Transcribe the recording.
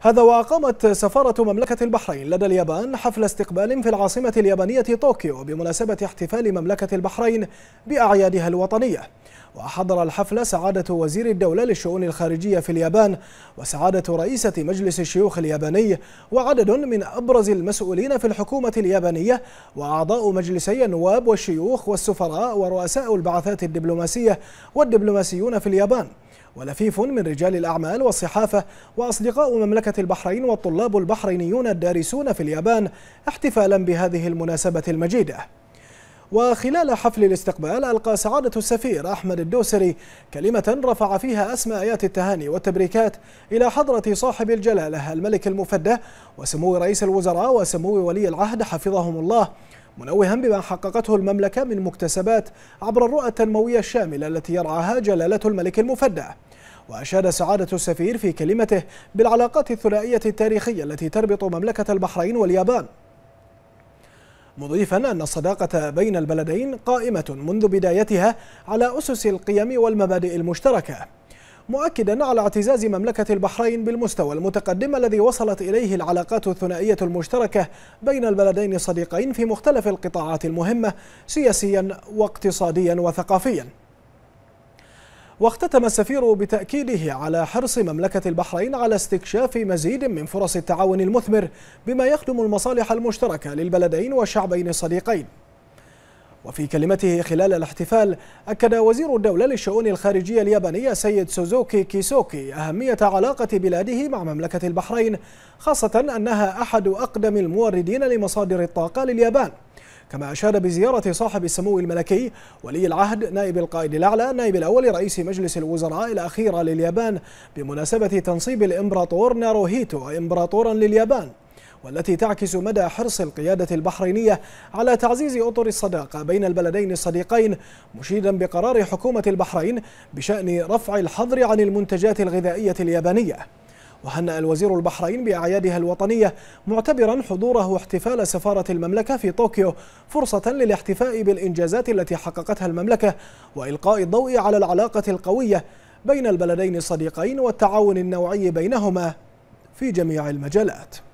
هذا وأقامت سفارة مملكة البحرين لدى اليابان حفل استقبال في العاصمة اليابانية طوكيو بمناسبة احتفال مملكة البحرين بأعيادها الوطنية وحضر الحفل سعادة وزير الدولة للشؤون الخارجية في اليابان وسعادة رئيسة مجلس الشيوخ الياباني وعدد من أبرز المسؤولين في الحكومة اليابانية وأعضاء مجلسي النواب والشيوخ والسفراء ورؤساء البعثات الدبلوماسية والدبلوماسيون في اليابان ولفيف من رجال الأعمال والصحافة وأصدقاء مملكة البحرين والطلاب البحرينيون الدارسون في اليابان احتفالا بهذه المناسبة المجيدة وخلال حفل الاستقبال ألقى سعادة السفير أحمد الدوسري كلمة رفع فيها أسماء آيات التهاني والتبريكات إلى حضرة صاحب الجلالة الملك المفدى وسمو رئيس الوزراء وسمو ولي العهد حفظهم الله منوها بما حققته المملكة من مكتسبات عبر الرؤى التنموية الشاملة التي يرعاها جلالة الملك المفدى وأشاد سعادة السفير في كلمته بالعلاقات الثنائية التاريخية التي تربط مملكة البحرين واليابان مضيفا أن الصداقة بين البلدين قائمة منذ بدايتها على أسس القيم والمبادئ المشتركة مؤكدا على اعتزاز مملكة البحرين بالمستوى المتقدم الذي وصلت إليه العلاقات الثنائية المشتركة بين البلدين الصديقين في مختلف القطاعات المهمة سياسيا واقتصاديا وثقافيا واختتم السفير بتأكيده على حرص مملكة البحرين على استكشاف مزيد من فرص التعاون المثمر بما يخدم المصالح المشتركة للبلدين والشعبين الصديقين وفي كلمته خلال الاحتفال أكد وزير الدولة للشؤون الخارجية اليابانية سيد سوزوكي كيسوكي أهمية علاقة بلاده مع مملكة البحرين خاصة أنها أحد أقدم الموردين لمصادر الطاقة لليابان كما أشاد بزيارة صاحب السمو الملكي ولي العهد نائب القائد الأعلى نائب الأول رئيس مجلس الوزراء الأخيرة لليابان بمناسبة تنصيب الإمبراطور ناروهيتو إمبراطورا لليابان والتي تعكس مدى حرص القيادة البحرينية على تعزيز أطر الصداقة بين البلدين الصديقين مشيدا بقرار حكومة البحرين بشأن رفع الحظر عن المنتجات الغذائية اليابانية وهنأ الوزير البحرين بأعيادها الوطنية معتبرا حضوره احتفال سفارة المملكة في طوكيو فرصة للاحتفاء بالإنجازات التي حققتها المملكة وإلقاء الضوء على العلاقة القوية بين البلدين الصديقين والتعاون النوعي بينهما في جميع المجالات